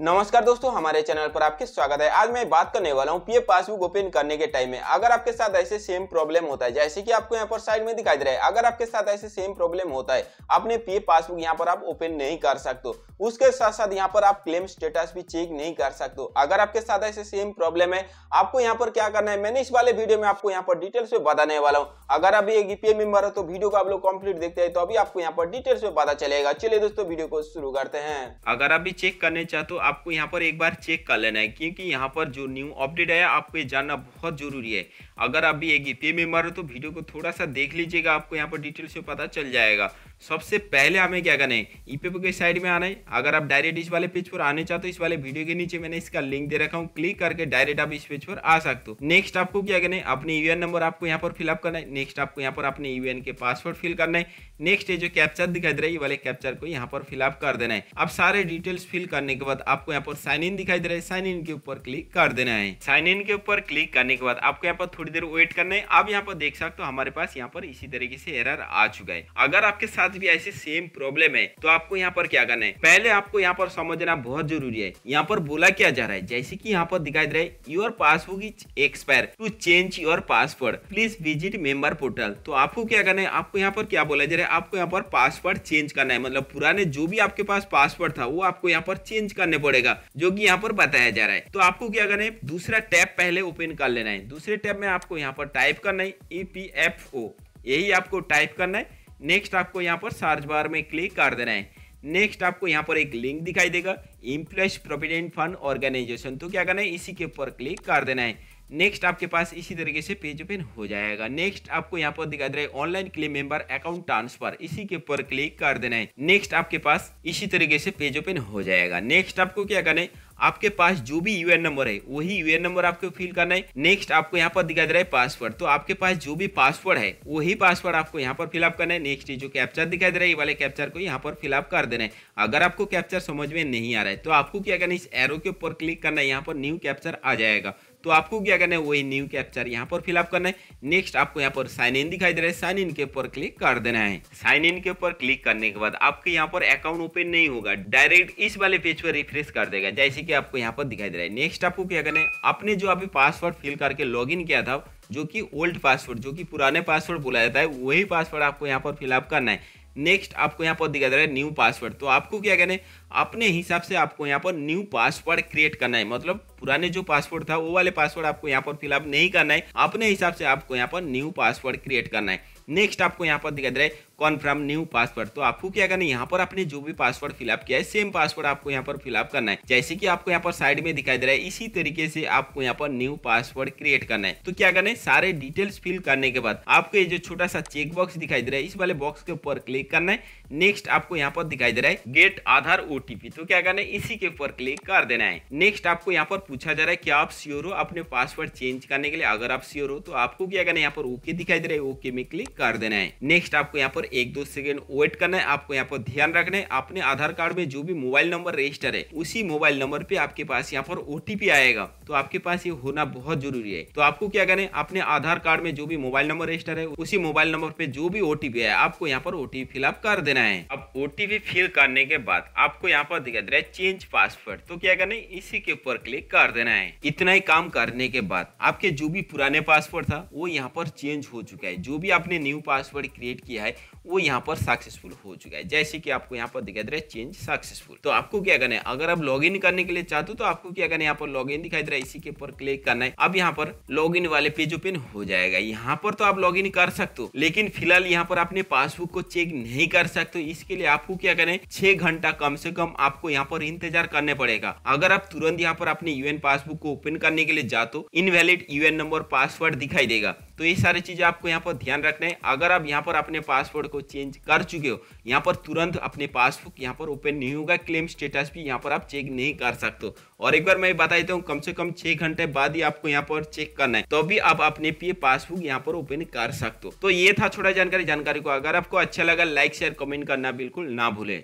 नमस्कार दोस्तों हमारे चैनल पर आपके स्वागत है आज मैं बात करने वाला हूँ एफ पासबुक ओपन करने के टाइम में अगर आपके साथ ऐसे सेम प्रॉब्लम होता है जैसे कि आपको यहाँ पर साइड में दिखाई दे रहा है अगर आपके साथ ऐसे सेम प्रॉब्लम होता है आपने पीएफ पासबुक यहाँ पर आप ओपन नहीं कर सकते उसके साथ साथ यहाँ पर आप क्लेम स्टेटस भी चेक नहीं कर सकते अगर आपके साथ ऐसे सेम प्रॉब्लम है आपको यहाँ पर क्या करना है मैंने इस वाले वीडियो में आपको यहाँ पर डिटेल्स में बताने वाला हूँ अगर अभी एक ईपीएम e मेंबर हो तो वीडियो को आप लोग कंप्लीट देखते हैं तो अभी आपको यहाँ पर डिटेल्स में पता चलेगा चलिए दोस्तों वीडियो को शुरू करते हैं अगर आप भी चेक करने चाहते हो आपको यहाँ पर एक बार चेक कर लेना है क्योंकि यहाँ पर जो न्यू अपडेट आया आपको ये जानना बहुत ज़रूरी है अगर आप भी एक ई मेंबर हो तो वीडियो को थोड़ा सा देख लीजिएगा आपको यहाँ पर डिटेल से पता चल जाएगा सबसे पहले हमें क्या करना है ई पी के साइड में आना है अगर आप डायरेक्ट इस वाले पेज पर आने चाहते हो इस वाले वीडियो के नीचे मैंने इसका लिंक दे रखा हूँ क्लिक करके डायरेक्ट आप इस पेज पर आ सकते हो नेक्स्ट आपको क्या करना है अपने यू e नंबर आपको यहाँ पर फिलअप करना है नेक्स्ट आपको यहाँ पर अपने यू e के पासवर्ड फिल करना है नेक्स्ट ये जो कैप्चर दिखाई दे रहा है ये वाले कैप्चर को यहाँ पर फिलअप कर देना है अब सारे डिटेल्स फिल करने के बाद आपको यहाँ पर साइन इन दिखाई दे रहा है साइन इन के ऊपर क्लिक कर देना है साइन इन के ऊपर क्लिक करने के बाद आपको यहाँ पर थोड़ी देर वेट करना है आप यहाँ पर देख सकते हो हमारे पास यहाँ पर इसी तरीके से एरर आ चुका है अगर आपके साथ भी ऐसे सेम प्रॉब्लम है तो आपको यहाँ पर क्या करना है पहले आपको यहाँ पर समझना बहुत जरूरी है यहाँ पर बोला क्या जा रहा है जैसे की यहाँ पर दिखाई दे रहा है your passbook is expire to change your password please visit member portal तो आपको क्या करना है आपको यहाँ पर क्या बोला जा रहा है आपको यहाँ पर पासवर्ड चेंज करना है मतलब पुराने जो भी आपके पास पासवर्ड था वो आपको यहाँ पर चेंज करने पड़ेगा जो कि यहाँ पर बताया जा रहा है तो आपको क्या करना है दूसरा टैब पहले ओपन कर लेना है दूसरे टैब में आपको यहाँ पर टाइप करना है ई पी एफ ओ यही आपको टाइप करना है नेक्स्ट आपको यहाँ पर सर्च बार में क्लिक कर देना है नेक्स्ट आपको यहाँ पर एक लिंक दिखाई देगा इम्प्लॉयज प्रोविडेंट फंड ऑर्गेनाइजेशन तो क्या करना है इसी के ऊपर क्लिक कर देना है नेक्स्ट आपके पास इसी तरीके से पेज ओपन हो जाएगा नेक्स्ट आपको यहाँ पर दिखाई दे रहा है online claim member account transfer इसी के ऊपर क्लिक कर देना है नेक्स्ट आपके पास इसी तरीके से पेज ओपन हो जाएगा नेक्स्ट आपको क्या करना है आपके पास जो भी यूएन नंबर है वही यूएन नंबर आपको फिल करना है नेक्स्ट आपको यहाँ पर दिखा दे रहा है पासवर्ड तो आपके पास जो भी पासवर्ड है वही पासवर्ड आपको यहाँ पर फिलअप करना है नेक्स्ट जो कैप्चर दिखाई दे रहा है वाले कैप्चर को यहाँ पर फिलअप कर देना है अगर आपको कैप्चर समझ में नहीं आ रहा है तो आपको क्या करना है इस एरो के ऊपर क्लिक करना है यहाँ पर न्यू कैप्चर आ जाएगा तो आपको क्या करना है वही न्यू कैप्चर यहाँ पर फिलअप करना है नेक्स्ट आपको यहाँ पर साइन इन दिखाई दे रहा है साइन इन के ऊपर क्लिक कर देना है साइन इन के ऊपर क्लिक करने के बाद आपके यहाँ पर अकाउंट ओपन नहीं होगा डायरेक्ट इस वाले पेज पर रिफ्रेश कर देगा जैसे कि आपको यहाँ पर दिखाई दे रहा है नेक्स्ट आपको क्या करना है आपने जो अभी पासवर्ड फिल करके लॉग किया था जो कि ओल्ड पासवर्ड जो कि पुराने पासवर्ड बोला जाता है वही पासवर्ड आपको यहाँ पर फिलअप करना है नेक्स्ट आपको यहाँ पर दिखाई दे रहा है न्यू पासवर्ड तो आपको क्या करना है अपने हिसाब से आपको यहाँ पर न्यू पासवर्ड क्रिएट करना है मतलब पुराने जो पासवर्ड था वो वाले पासवर्ड आपको यहाँ पर फिलअप नहीं करना है अपने हिसाब से आपको यहाँ पर न्यू पासवर्ड क्रिएट करना है नेक्स्ट आपको यहाँ पर दिखा दे रहा है कॉन्फर्म न्यू पासवर्ड तो आपको क्या करना है यहाँ पर आपने जो भी पासवर्ड फिलअप किया है सेम पासवर्ड आपको यहाँ पर फिलअप करना है जैसे कि आपको यहाँ पर साइड में दिखाई दे रहा है इसी तरीके से आपको यहाँ पर न्यू पासवर्ड क्रिएट करना है तो क्या करना है सारे डिटेल्स फिल करने के बाद आपको ये जो छोटा सा चेक बॉक्स दिखाई दे रहा है इस वाले बॉक्स के ऊपर क्लिक करना है नेक्स्ट आपको यहाँ पर दिखाई दे रहा है गेट आधार ओटीपी तो क्या करना है इसी के ऊपर क्लिक कर देना है नेक्स्ट आपको यहाँ पर पूछा जा रहा है कि आप सियोर हो अपने पासवर्ड चेंज करने के लिए अगर आप सियोर हो तो आपको क्या करना है यहाँ पर ओके दिखाई दे रहा है ओके में क्लिक कर देना है नेक्स्ट आपको यहाँ पर एक दो सेकेंड वेट करना है आपको यहाँ पर ध्यान रखना है अपने आधार कार्ड में जो भी मोबाइल नंबर रजिस्टर है उसी मोबाइल नंबर पे आपके पास यहाँ पर ओटीपी आएगा तो आपके पास ये होना बहुत जरूरी है तो आपको क्या करें अपने आधार कार्ड में जो भी मोबाइल नंबर रजिस्टर है उसी मोबाइल नंबर पे जो भी ओटीपी है आपको यहाँ पर ओटीपी फिलअप कर देना है अब ओ फिल करने के बाद आपको यहाँ पर दिखा दे रहा है चेंज पासवर्ड तो क्या करना है इसी के ऊपर क्लिक कर देना है इतना ही काम करने के बाद आपके जो भी पुराने पासवर्ड था वो यहाँ पर चेंज हो चुका है जो भी आपने न्यू पासवर्ड क्रिएट किया है वो यहाँ पर सक्सेसफुल हो चुका है जैसे कि आपको यहाँ पर दिखाई दे रहा है चेंज सक्सेसफुल तो आपको क्या करना है अगर आप लॉग करने के लिए चाहते हो तो आपको क्या करना है यहाँ पर लॉग दिखाई दे रहा है इसी के ऊपर क्लिक करना है अब यहाँ पर लॉग वाले पेज ओपन हो जाएगा यहाँ पर तो आप लॉग कर सकते हो लेकिन फिलहाल यहाँ पर अपने पासबुक को चेक नहीं कर सकते इसके लिए लिए आपको क्या करें छह घंटा कम से कम आपको यहाँ पर इंतजार करने पड़ेगा अगर आप तुरंत यहाँ पर अपनी यूएन पासबुक को ओपन करने के लिए जाते इनवैलिड यूएन नंबर पासवर्ड दिखाई देगा तो ये सारी चीज़ें आपको यहाँ पर ध्यान रखना है अगर आप यहाँ पर अपने पासवर्ड को चेंज कर चुके हो यहाँ पर तुरंत अपने पासबुक यहाँ पर ओपन नहीं होगा क्लेम स्टेटस भी यहाँ पर आप चेक नहीं कर सकते हो और एक बार मैं बता देता हूँ कम से कम छः घंटे बाद ही आपको यहाँ पर चेक करना है तो भी आप अपने पी पासबुक यहाँ पर ओपन कर सकते हो तो ये था छोटा जानकारी जानकारी को अगर आपको अच्छा लगा लाइक शेयर कमेंट करना बिल्कुल ना भूले